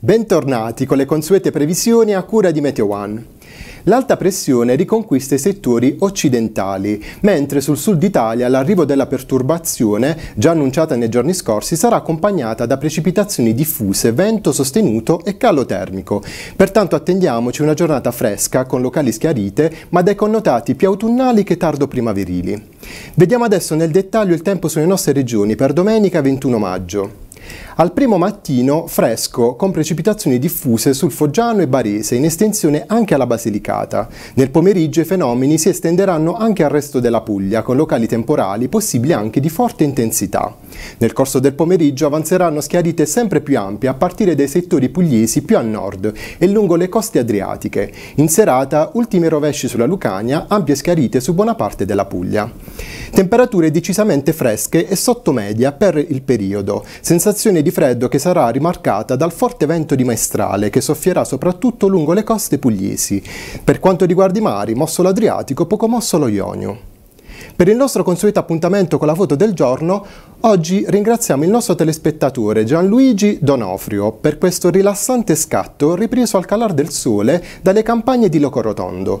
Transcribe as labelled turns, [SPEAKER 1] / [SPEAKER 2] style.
[SPEAKER 1] Bentornati con le consuete previsioni a cura di Meteo One. L'alta pressione riconquista i settori occidentali, mentre sul sud Italia l'arrivo della perturbazione, già annunciata nei giorni scorsi, sarà accompagnata da precipitazioni diffuse, vento sostenuto e calo termico. Pertanto attendiamoci una giornata fresca con locali schiarite, ma dai connotati più autunnali che tardo primaverili. Vediamo adesso nel dettaglio il tempo sulle nostre regioni per domenica 21 maggio. Al primo mattino fresco con precipitazioni diffuse sul Foggiano e Barese in estensione anche alla Basilicata. Nel pomeriggio i fenomeni si estenderanno anche al resto della Puglia con locali temporali possibili anche di forte intensità. Nel corso del pomeriggio avanzeranno schiarite sempre più ampie a partire dai settori pugliesi più a nord e lungo le coste adriatiche. In serata ultimi rovesci sulla Lucania, ampie schiarite su buona parte della Puglia. Temperature decisamente fresche e sottomedia per il periodo, sensazioni sensazione di freddo che sarà rimarcata dal forte vento di maestrale che soffierà soprattutto lungo le coste pugliesi. Per quanto riguarda i mari, mosso l'Adriatico, poco mosso lo Ionio. Per il nostro consueto appuntamento con la foto del giorno, oggi ringraziamo il nostro telespettatore Gianluigi Donofrio per questo rilassante scatto ripreso al calar del sole dalle campagne di Locorotondo.